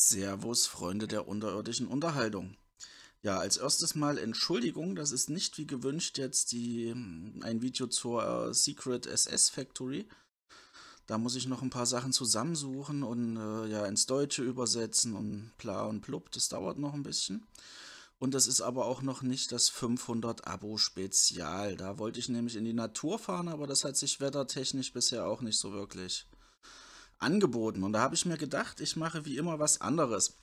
Servus, Freunde der unterirdischen Unterhaltung. Ja, als erstes mal Entschuldigung, das ist nicht wie gewünscht jetzt die, hm, ein Video zur äh, Secret SS Factory. Da muss ich noch ein paar Sachen zusammensuchen und äh, ja ins Deutsche übersetzen und bla und plupp, das dauert noch ein bisschen. Und das ist aber auch noch nicht das 500 Abo Spezial. Da wollte ich nämlich in die Natur fahren, aber das hat sich wettertechnisch bisher auch nicht so wirklich angeboten. Und da habe ich mir gedacht, ich mache wie immer was anderes.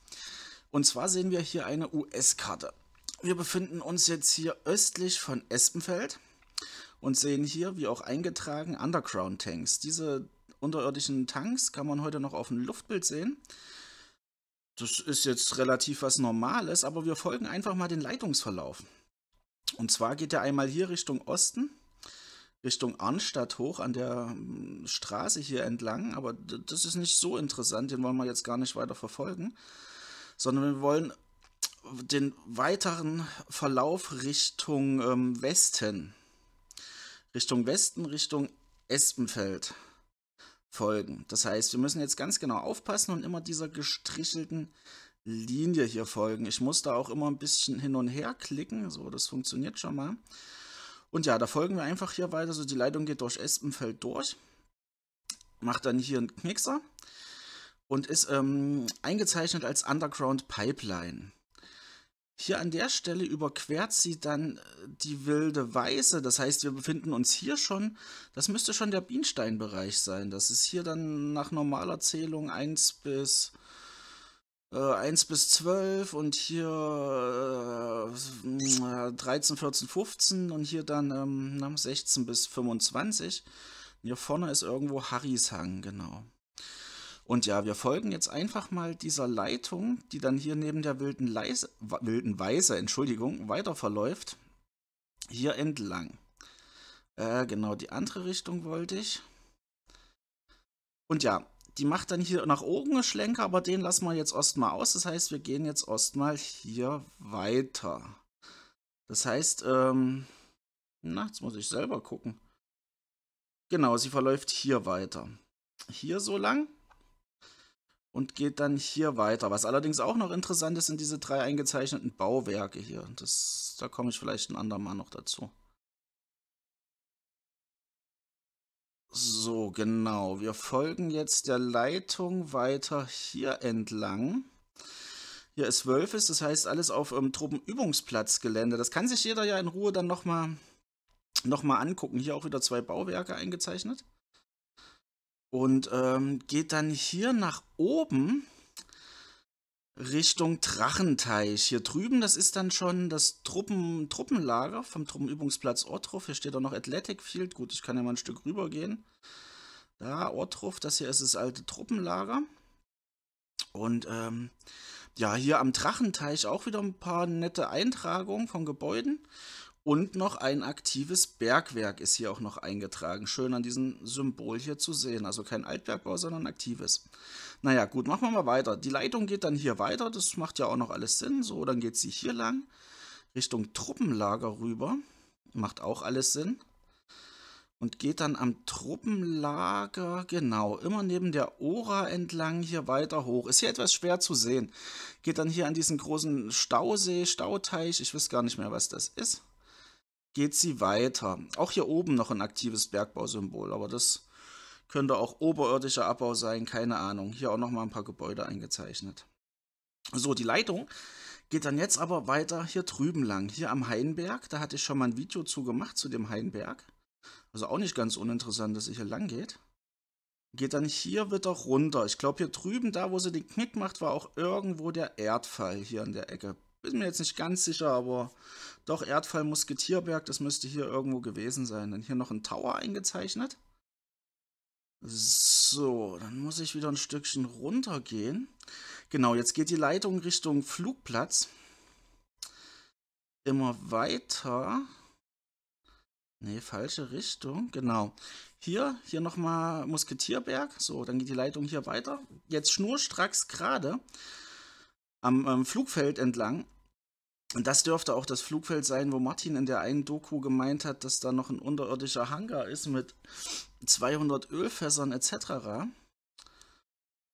Und zwar sehen wir hier eine US-Karte. Wir befinden uns jetzt hier östlich von Espenfeld und sehen hier, wie auch eingetragen, Underground-Tanks. Diese unterirdischen Tanks kann man heute noch auf dem Luftbild sehen. Das ist jetzt relativ was Normales, aber wir folgen einfach mal den Leitungsverlauf. Und zwar geht er einmal hier Richtung Osten Richtung Arnstadt hoch an der hm, Straße hier entlang, aber das ist nicht so interessant, den wollen wir jetzt gar nicht weiter verfolgen, sondern wir wollen den weiteren Verlauf Richtung ähm, Westen, Richtung Westen, Richtung Espenfeld folgen. Das heißt, wir müssen jetzt ganz genau aufpassen und immer dieser gestrichelten Linie hier folgen. Ich muss da auch immer ein bisschen hin und her klicken, so das funktioniert schon mal. Und ja, da folgen wir einfach hier weiter. So, die Leitung geht durch Espenfeld durch. Macht dann hier einen Knickser. Und ist ähm, eingezeichnet als Underground Pipeline. Hier an der Stelle überquert sie dann äh, die wilde Weiße. Das heißt, wir befinden uns hier schon. Das müsste schon der Bienensteinbereich sein. Das ist hier dann nach normaler Zählung 1 bis äh, 1 bis 12 und hier äh, 13, 14, 15 und hier dann ähm, 16 bis 25. Hier vorne ist irgendwo Harrys Hang, genau. Und ja, wir folgen jetzt einfach mal dieser Leitung, die dann hier neben der wilden, Leise, wilden Weise Entschuldigung, weiter verläuft. Hier entlang. Äh, genau, die andere Richtung wollte ich. Und ja, die macht dann hier nach oben eine Schlenker, aber den lassen wir jetzt erstmal aus. Das heißt, wir gehen jetzt erstmal hier weiter. Das heißt, ähm, na, jetzt muss ich selber gucken. Genau, sie verläuft hier weiter. Hier so lang und geht dann hier weiter. Was allerdings auch noch interessant ist, sind diese drei eingezeichneten Bauwerke hier. Das, da komme ich vielleicht ein andermal noch dazu. So, genau. Wir folgen jetzt der Leitung weiter hier entlang. Hier ist Wölfes, das heißt alles auf ähm, Truppenübungsplatzgelände. Das kann sich jeder ja in Ruhe dann nochmal noch mal angucken. Hier auch wieder zwei Bauwerke eingezeichnet. Und ähm, geht dann hier nach oben Richtung Drachenteich. Hier drüben, das ist dann schon das Truppen, Truppenlager vom Truppenübungsplatz Ortruf. Hier steht auch noch Athletic Field. Gut, ich kann ja mal ein Stück rüber gehen. Da, Ortruf, das hier ist das alte Truppenlager. Und ähm, ja, hier am Drachenteich auch wieder ein paar nette Eintragungen von Gebäuden. Und noch ein aktives Bergwerk ist hier auch noch eingetragen. Schön an diesem Symbol hier zu sehen. Also kein Altbergbau, sondern aktives. Naja, gut, machen wir mal weiter. Die Leitung geht dann hier weiter. Das macht ja auch noch alles Sinn. So, dann geht sie hier lang. Richtung Truppenlager rüber. Macht auch alles Sinn. Und geht dann am Truppenlager, genau, immer neben der Ora entlang hier weiter hoch. Ist hier etwas schwer zu sehen. Geht dann hier an diesen großen Stausee, Stauteich, ich weiß gar nicht mehr, was das ist geht sie weiter. Auch hier oben noch ein aktives Bergbausymbol, aber das könnte auch oberirdischer Abbau sein, keine Ahnung. Hier auch nochmal ein paar Gebäude eingezeichnet. So, die Leitung geht dann jetzt aber weiter hier drüben lang. Hier am Heinberg, da hatte ich schon mal ein Video zu gemacht, zu dem Heinberg. Also auch nicht ganz uninteressant, dass sie hier lang geht. Geht dann hier wieder runter. Ich glaube, hier drüben, da wo sie den Knick macht, war auch irgendwo der Erdfall hier an der Ecke. Bin mir jetzt nicht ganz sicher, aber doch Erdfall Musketierberg, das müsste hier irgendwo gewesen sein. Dann hier noch ein Tower eingezeichnet. So, dann muss ich wieder ein Stückchen runtergehen. Genau, jetzt geht die Leitung Richtung Flugplatz. Immer weiter. Ne, falsche Richtung. Genau. Hier, hier nochmal Musketierberg. So, dann geht die Leitung hier weiter. Jetzt schnurstracks gerade am ähm, Flugfeld entlang und das dürfte auch das Flugfeld sein, wo Martin in der einen Doku gemeint hat, dass da noch ein unterirdischer Hangar ist mit 200 Ölfässern etc.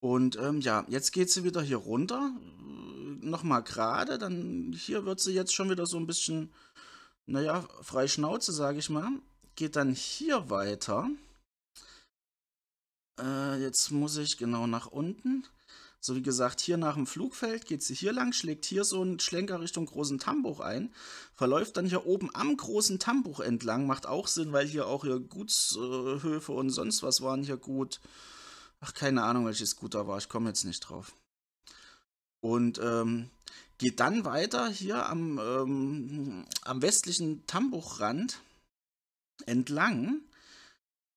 Und ähm, ja, jetzt geht sie wieder hier runter, äh, nochmal gerade, dann hier wird sie jetzt schon wieder so ein bisschen, naja, frei Schnauze, sage ich mal. Geht dann hier weiter. Äh, jetzt muss ich genau nach unten. So wie gesagt, hier nach dem Flugfeld geht sie hier lang, schlägt hier so einen Schlenker Richtung großen Tambuch ein, verläuft dann hier oben am großen Tambuch entlang, macht auch Sinn, weil hier auch hier Gutshöfe und sonst was waren hier gut. Ach, keine Ahnung, welches Gut da war, ich komme jetzt nicht drauf. Und ähm, geht dann weiter hier am, ähm, am westlichen Tambuchrand entlang,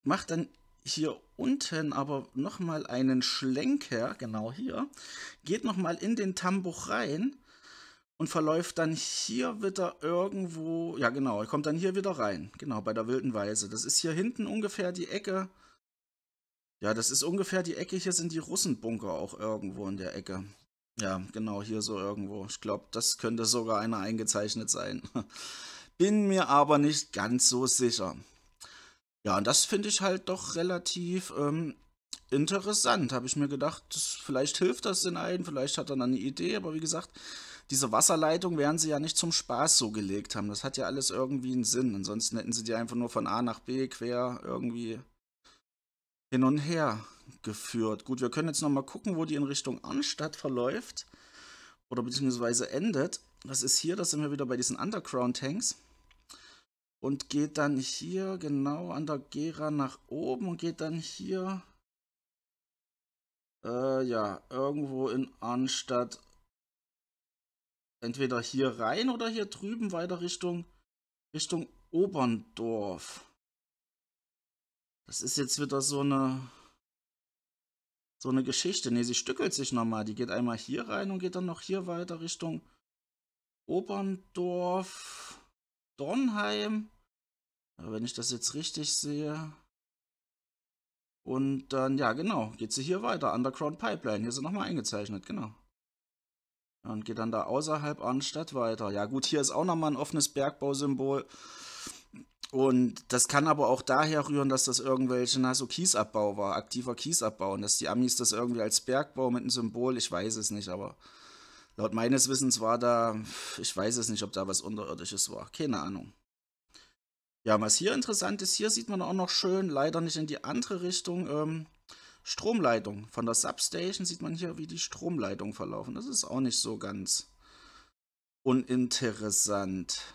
macht dann hier unten aber nochmal einen Schlenker, genau hier, geht nochmal in den Tambuch rein und verläuft dann hier wieder irgendwo, ja genau, kommt dann hier wieder rein, genau, bei der wilden Weise. Das ist hier hinten ungefähr die Ecke, ja, das ist ungefähr die Ecke, hier sind die Russenbunker auch irgendwo in der Ecke. Ja, genau, hier so irgendwo. Ich glaube, das könnte sogar einer eingezeichnet sein. Bin mir aber nicht ganz so sicher. Ja, und das finde ich halt doch relativ ähm, interessant. Habe ich mir gedacht, das, vielleicht hilft das den einen, vielleicht hat er dann eine Idee, aber wie gesagt, diese Wasserleitung werden sie ja nicht zum Spaß so gelegt haben. Das hat ja alles irgendwie einen Sinn. Ansonsten hätten sie die einfach nur von A nach B quer irgendwie hin und her geführt. Gut, wir können jetzt nochmal gucken, wo die in Richtung Anstadt verläuft oder beziehungsweise endet. Das ist hier, das sind wir wieder bei diesen Underground-Tanks und geht dann hier genau an der Gera nach oben und geht dann hier äh, ja irgendwo in Arnstadt entweder hier rein oder hier drüben weiter Richtung Richtung Oberndorf. Das ist jetzt wieder so eine so eine Geschichte. Ne, sie stückelt sich nochmal. Die geht einmal hier rein und geht dann noch hier weiter Richtung Oberndorf, Dornheim wenn ich das jetzt richtig sehe. Und dann, ja genau, geht sie hier weiter, Underground Pipeline, hier sind nochmal eingezeichnet, genau. Und geht dann da außerhalb anstatt weiter. Ja gut, hier ist auch nochmal ein offenes Bergbausymbol. Und das kann aber auch daher rühren, dass das irgendwelche, na so Kiesabbau war, aktiver Kiesabbau. Und dass die Amis das irgendwie als Bergbau mit einem Symbol, ich weiß es nicht, aber laut meines Wissens war da, ich weiß es nicht, ob da was Unterirdisches war. Keine Ahnung. Ja, was hier interessant ist, hier sieht man auch noch schön, leider nicht in die andere Richtung, ähm, Stromleitung. Von der Substation sieht man hier, wie die Stromleitung verlaufen. Das ist auch nicht so ganz uninteressant.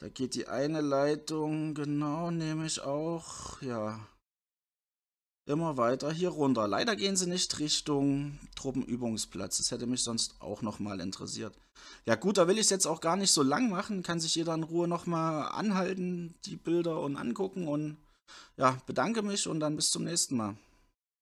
Da geht die eine Leitung, genau, nehme ich auch, ja, immer weiter hier runter. Leider gehen sie nicht Richtung Truppenübungsplatz. Das hätte mich sonst auch nochmal interessiert. Ja gut, da will ich es jetzt auch gar nicht so lang machen. Kann sich jeder in Ruhe nochmal anhalten, die Bilder und angucken. Und ja, bedanke mich und dann bis zum nächsten Mal.